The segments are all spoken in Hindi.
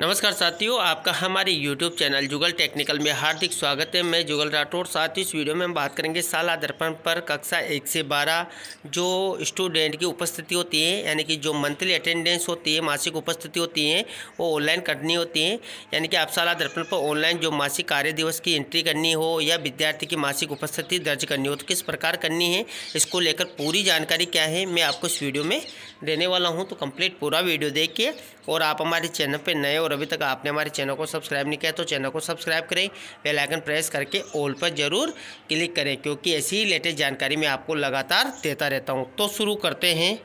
नमस्कार साथियों आपका हमारे YouTube चैनल जुगल टेक्निकल में हार्दिक स्वागत है मैं जुगल राठौर साथ ही इस वीडियो में हम बात करेंगे साला दर्पण पर कक्षा एक से बारह जो स्टूडेंट की उपस्थिति होती है यानी कि जो मंथली अटेंडेंस होती है मासिक उपस्थिति होती है वो ऑनलाइन करनी होती है यानी कि आप साला दर्पण पर ऑनलाइन जो मासिक कार्य दिवस की एंट्री करनी हो या विद्यार्थी की मासिक उपस्थिति दर्ज करनी हो तो किस प्रकार करनी है इसको लेकर पूरी जानकारी क्या है मैं आपको इस वीडियो में देने वाला हूँ तो कम्प्लीट पूरा वीडियो देखिए और आप हमारे चैनल पर नए और अभी तक आपने हमारे चैनल को सब्सक्राइब नहीं किया तो चैनल को सब्सक्राइब करें बेल आइकन प्रेस करके ऑल पर ज़रूर क्लिक करें क्योंकि ऐसी ही लेटेस्ट जानकारी मैं आपको लगातार देता रहता हूँ तो शुरू करते हैं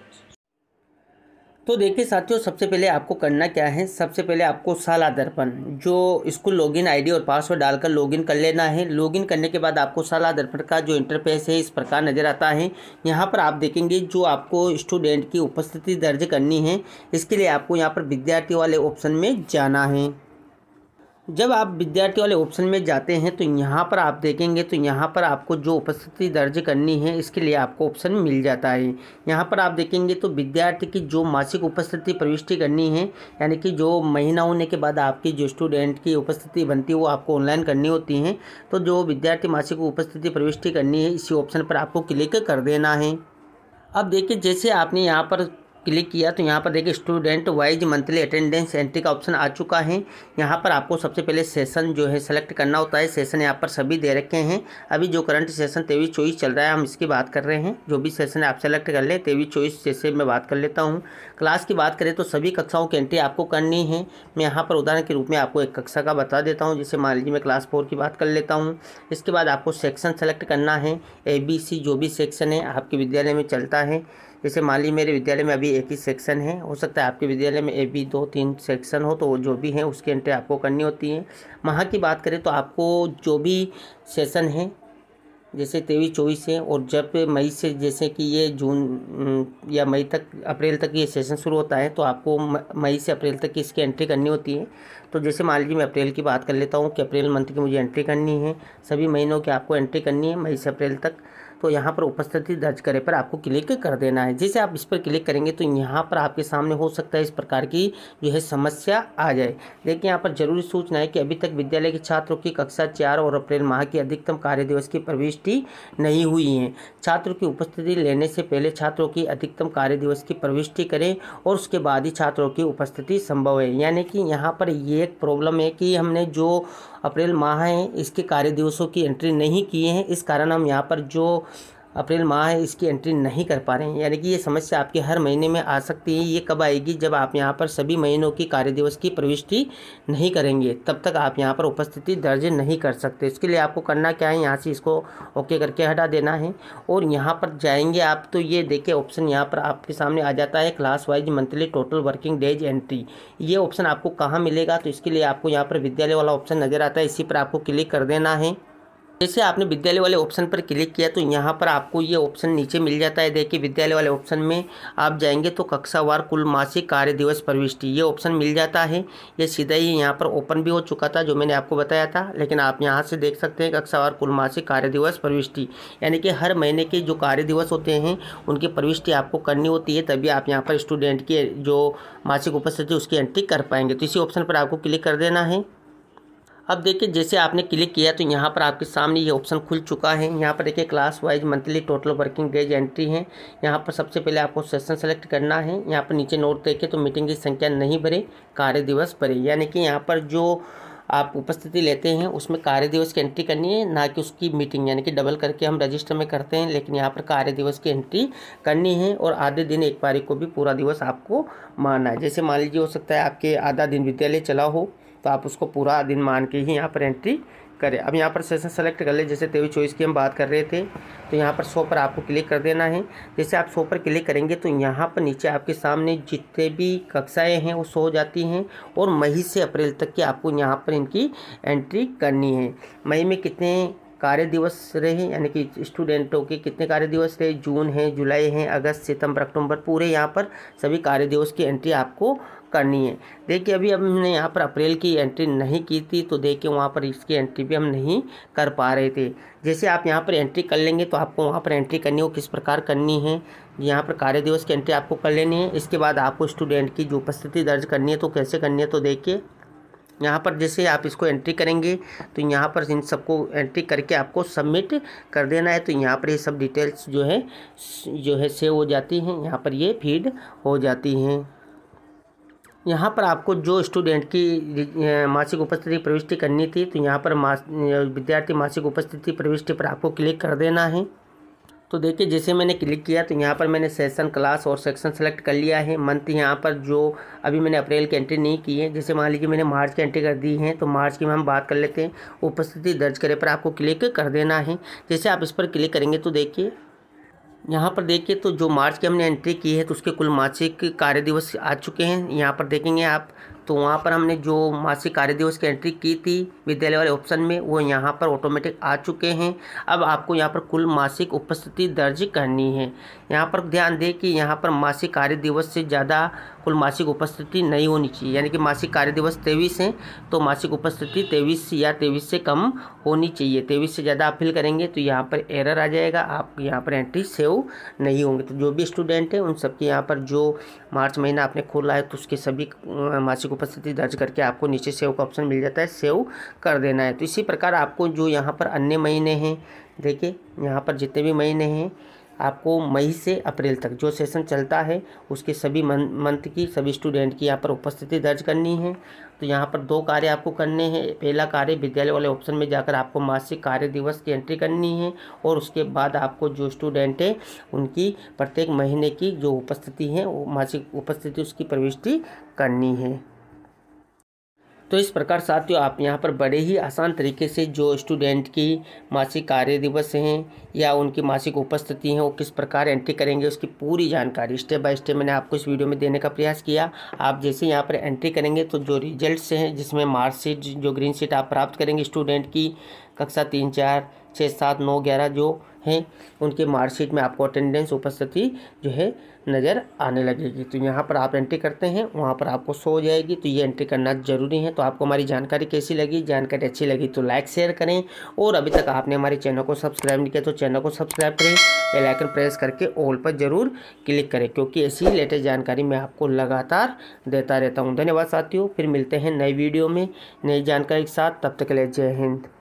तो देखिए साथियों सबसे पहले आपको करना क्या है सबसे पहले आपको साला दर्पण जो इसको लॉगिन आईडी और पासवर्ड डालकर लॉगिन कर लेना है लॉगिन करने के बाद आपको साला दर्पण का जो इंटरफेस है इस प्रकार नज़र आता है यहाँ पर आप देखेंगे जो आपको स्टूडेंट की उपस्थिति दर्ज करनी है इसके लिए आपको यहाँ पर विद्यार्थी वाले ऑप्शन में जाना है जब आप विद्यार्थी वाले ऑप्शन में जाते हैं तो यहाँ पर आप देखेंगे तो यहाँ पर आपको जो उपस्थिति दर्ज करनी है इसके लिए आपको ऑप्शन मिल जाता है यहाँ पर आप देखेंगे तो विद्यार्थी की जो मासिक उपस्थिति प्रविष्टि करनी है यानी कि जो महीना होने के बाद आपकी जो स्टूडेंट की उपस्थिति बनती है वो आपको ऑनलाइन करनी होती है तो जो विद्यार्थी मासिक उपस्थिति प्रविष्टि करनी है इसी ऑप्शन पर आपको क्लिक कर देना है अब देखिए जैसे आपने यहाँ पर क्लिक किया तो यहाँ पर देखिए student wise monthly attendance entry का ऑप्शन आ चुका है यहाँ पर आपको सबसे पहले सेशन जो है सेलेक्ट करना होता है सेशन यहाँ पर सभी दे रखे हैं अभी जो करंट सेशन तेईस चौबीस चल रहा है हम इसकी बात कर रहे हैं जो भी सेशन आप सेलेक्ट कर ले तेईस चौबीस जैसे मैं बात कर लेता हूँ क्लास की बात करें तो सभी कक्षाओं की एंट्री आपको करनी है मैं यहाँ पर उदाहरण के रूप में आपको एक कक्षा का बता देता हूँ जैसे मान लीजिए मैं क्लास फोर की बात कर लेता हूँ इसके बाद आपको सेक्शन सेलेक्ट करना है ए बी सी जो भी सेक्शन है आपके विद्यालय में चलता है जैसे मान लीजिए मेरे विद्यालय में अभी ए पी सेक्शन है हो सकता है आपके विद्यालय में ए पी दो तीन सेक्शन हो तो जो भी हैं उसकी एंट्री आपको करनी होती है माह की बात करें तो आपको जो भी सेशन है जैसे तेईस चौबीस है और जब मई से जैसे कि ये जून या मई तक अप्रैल तक ये सेशन शुरू होता है तो आपको मई से अप्रैल तक इसकी एंट्री करनी होती है तो जैसे मान लीजिए मैं अप्रैल की बात कर लेता हूँ कि अप्रैल मंथ की मुझे एंट्री करनी है सभी महीनों की आपको एंट्री करनी है मई से अप्रैल तक तो यहाँ पर उपस्थिति दर्ज करे पर आपको क्लिक कर देना है जैसे आप इस पर क्लिक करेंगे तो यहाँ पर आपके सामने हो सकता है इस प्रकार की जो है समस्या आ जाए लेकिन यहाँ पर जरूरी सूचना है कि अभी तक विद्यालय के छात्रों की कक्षा चार और अप्रैल माह की अधिकतम कार्य दिवस की प्रविष्टि नहीं हुई है छात्रों की उपस्थिति लेने से पहले छात्रों की अधिकतम कार्य दिवस की प्रविष्टि करें और उसके बाद ही छात्रों की उपस्थिति संभव है यानी कि यहाँ पर ये एक प्रॉब्लम है कि हमने जो अप्रैल माह है इसके कार्य दिवसों की एंट्री नहीं किए हैं इस कारण हम यहाँ पर जो अप्रैल माह है इसकी एंट्री नहीं कर पा रहे हैं यानी कि ये समस्या आपके हर महीने में आ सकती है ये कब आएगी जब आप यहाँ पर सभी महीनों की कार्य दिवस की प्रविष्टि नहीं करेंगे तब तक आप यहाँ पर उपस्थिति दर्ज नहीं कर सकते इसके लिए आपको करना क्या है यहाँ से इसको ओके करके हटा देना है और यहाँ पर जाएंगे आप तो ये देखे ऑप्शन यहाँ पर आपके सामने आ जाता है class wise monthly total working days entry ये ऑप्शन आपको कहाँ मिलेगा तो इसके लिए आपको यहाँ पर विद्यालय वाला ऑप्शन नज़र आता है इसी पर आपको क्लिक कर देना है जैसे आपने विद्यालय वाले ऑप्शन पर क्लिक किया तो यहाँ पर आपको ये ऑप्शन नीचे मिल जाता है देखिए विद्यालय वाले ऑप्शन में आप जाएंगे तो कक्षावार कुल मासिक कार्य दिवस प्रविष्टि ये ऑप्शन मिल जाता है ये सीधा ही यहाँ पर ओपन भी हो चुका था जो मैंने आपको बताया था लेकिन आप यहाँ से देख सकते हैं कक्षावार कुल मासिक कार्य दिवस प्रविष्टि यानी कि हर महीने के जो कार्य दिवस होते हैं उनकी प्रविष्टि आपको करनी होती है तभी आप यहाँ पर स्टूडेंट की जो मासिक उपस्थिति उसकी एंट्री कर पाएंगे तो इसी ऑप्शन पर आपको क्लिक कर देना है अब देखिए जैसे आपने क्लिक किया तो यहाँ पर आपके सामने ये ऑप्शन खुल चुका है यहाँ पर देखिए class wise monthly total working days entry है यहाँ पर सबसे पहले आपको सेशन सेलेक्ट करना है यहाँ पर नीचे नोट देखें तो मीटिंग की संख्या नहीं भरे कार्य दिवस भरे यानी कि यहाँ पर जो आप उपस्थिति लेते हैं उसमें कार्य दिवस की एंट्री करनी है ना कि उसकी मीटिंग यानी कि डबल करके हम रजिस्टर में करते हैं लेकिन यहाँ पर कार्य दिवस की एंट्री करनी है और आधे दिन एक बारी को भी पूरा दिवस आपको मानना है जैसे मान लीजिए हो सकता है आपके आधा दिन विद्यालय चला हो तो आप उसको पूरा दिन मान के ही यहाँ पर एंट्री करें अब यहाँ पर सेशन सेलेक्ट कर ले जैसे तेवी चौबीस की हम बात कर रहे थे तो यहाँ पर शो पर आपको क्लिक कर देना है जैसे आप शो पर क्लिक करेंगे तो यहाँ पर नीचे आपके सामने जितने भी कक्षाएं हैं वो सो हो जाती हैं और मई से अप्रैल तक की आपको यहाँ पर इनकी एंट्री करनी है मई में कितने कार्य दिवस रहे यानी कि स्टूडेंटों के कितने कार्य दिवस रहे जून हैं जुलाई हैं अगस्त सितंबर अक्टूबर पूरे यहाँ पर सभी कार्य दिवस की एंट्री आपको करनी है देखिए अभी हमने यहाँ पर अप्रैल की एंट्री नहीं की थी तो देखिए वहाँ पर इसकी एंट्री भी हम नहीं कर पा रहे थे जैसे आप यहाँ पर एंट्री कर लेंगे तो आपको वहाँ पर एंट्री करनी हो किस प्रकार करनी है यहाँ पर कार्य दिवस की एंट्री आपको कर लेनी है इसके बाद आपको स्टूडेंट की जो उपस्थिति दर्ज करनी है तो कैसे करनी है तो देखिए यहाँ पर जैसे आप इसको एंट्री करेंगे तो यहाँ पर इन सबको एंट्री करके आपको सबमिट कर देना है तो यहाँ पर ये सब डिटेल्स जो है जो है सेव हो जाती हैं यहाँ पर ये फीड हो जाती हैं यहाँ पर आपको जो स्टूडेंट की मासिक उपस्थिति प्रविष्टि करनी थी तो यहाँ पर मास विद्यार्थी मासिक उपस्थिति प्रविष्टि पर आपको क्लिक कर देना है तो देखिए जैसे मैंने क्लिक किया तो यहाँ पर मैंने सेशन क्लास और सेक्शन सेलेक्ट कर लिया है मंथ यहाँ पर जो अभी मैंने अप्रैल की एंट्री नहीं की है जैसे मान लीजिए मैंने मार्च की एंट्री कर दी है तो मार्च की हम बात कर लेते हैं उपस्थिति दर्ज करे पर आपको क्लिक कर देना है जैसे आप इस पर क्लिक करेंगे तो देखिए यहाँ पर देखिए तो जो मार्च की हमने एंट्री की है तो उसके कुल मासिक कार्य दिवस आ चुके हैं यहाँ पर देखेंगे आप तो वहाँ पर हमने जो मासिक कार्य दिवस की एंट्री की थी विद्यालय वाले ऑप्शन में वो यहाँ पर ऑटोमेटिक आ चुके हैं अब आपको यहाँ पर कुल मासिक उपस्थिति दर्ज करनी है यहाँ पर ध्यान दें कि यहाँ पर मासिक कार्य दिवस से ज़्यादा कुल मासिक उपस्थिति नहीं होनी चाहिए यानी कि मासिक कार्य दिवस तेईस हैं तो मासिक उपस्थिति तेईस या तेईस से कम होनी चाहिए तेईस से ज़्यादा आप फिल करेंगे तो यहाँ पर एरर आ जाएगा आप यहाँ पर एंट्री सेव नहीं होंगे तो जो भी स्टूडेंट हैं उन सबके यहाँ पर जो मार्च महीना आपने खोला है तो उसके सभी मासिक उपस्थिति दर्ज करके आपको नीचे सेव का ऑप्शन मिल जाता है सेव कर देना है तो इसी प्रकार आपको जो यहाँ पर अन्य महीने हैं देखिए यहाँ पर जितने भी महीने हैं आपको मई से अप्रैल तक जो सेशन चलता है उसके सभी मंथ की सभी स्टूडेंट की यहाँ पर उपस्थिति दर्ज करनी है तो यहाँ पर दो कार्य आपको करने हैं पहला कार्य विद्यालय वाले ऑप्शन में जाकर आपको मासिक कार्य दिवस की एंट्री करनी है और उसके बाद आपको जो स्टूडेंट है उनकी प्रत्येक महीने की जो उपस्थिति है वो मासिक उपस्थिति उसकी प्रविष्टि करनी है तो इस प्रकार साथियों आप यहाँ पर बड़े ही आसान तरीके से जो स्टूडेंट की मासिक कार्य दिवस हैं या उनकी मासिक उपस्थिति हैं वो किस प्रकार एंट्री करेंगे उसकी पूरी जानकारी स्टेप बाय स्टेप मैंने आपको इस वीडियो में देने का प्रयास किया आप जैसे यहाँ पर एंट्री करेंगे तो जो रिजल्ट्स हैं जिसमें मार्कशीट जो ग्रीन शीट आप प्राप्त करेंगे स्टूडेंट की कक्षा तीन चार छः सात नौ ग्यारह जो हैं उनके मार्कशीट में आपको अटेंडेंस उपस्थिति जो है नज़र आने लगेगी तो यहाँ पर आप एंट्री करते हैं वहाँ पर आपको सो हो जाएगी तो ये एंट्री करना ज़रूरी है तो आपको हमारी जानकारी कैसी लगी जानकारी अच्छी लगी तो लाइक शेयर करें और अभी तक आपने हमारे चैनल को सब्सक्राइब नहीं किया तो चैनल को सब्सक्राइब करें बेलाइकन प्रेस करके ऑल पर ज़रूर क्लिक करें क्योंकि ऐसी लेटेस्ट जानकारी मैं आपको लगातार देता रहता हूँ धन्यवाद साथियों फिर मिलते हैं नई वीडियो में नई जानकारी के साथ तब तक के लिए जय हिंद